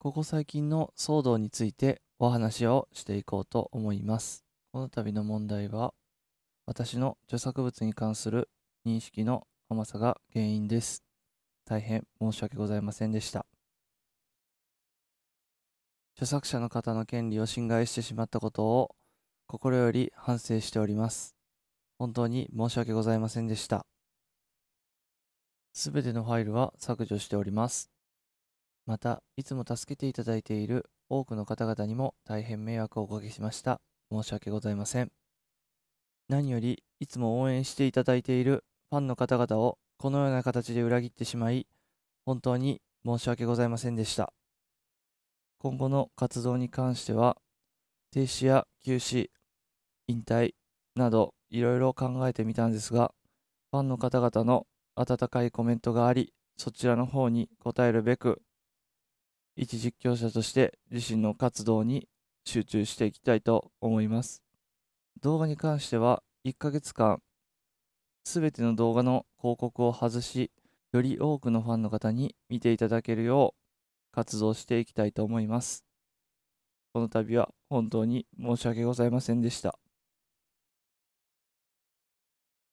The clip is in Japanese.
ここ最近の騒動についてお話をしていこうと思います。この度の問題は、私の著作物に関する認識の甘さが原因です。大変申し訳ございませんでした。著作者の方の権利を侵害してしまったことを心より反省しております。本当に申し訳ございませんでした。すべてのファイルは削除しております。また、いつも助けていただいている多くの方々にも大変迷惑をおかけしました。申し訳ございません。何より、いつも応援していただいているファンの方々をこのような形で裏切ってしまい、本当に申し訳ございませんでした。今後の活動に関しては、停止や休止、引退などいろいろ考えてみたんですが、ファンの方々の温かいコメントがあり、そちらの方に応えるべく一実況者として自身の活動に集中していきたいと思います。動画に関しては1ヶ月間全ての動画の広告を外し、より多くのファンの方に見ていただけるよう活動していきたいと思います。この度は本当に申し訳ございませんでした。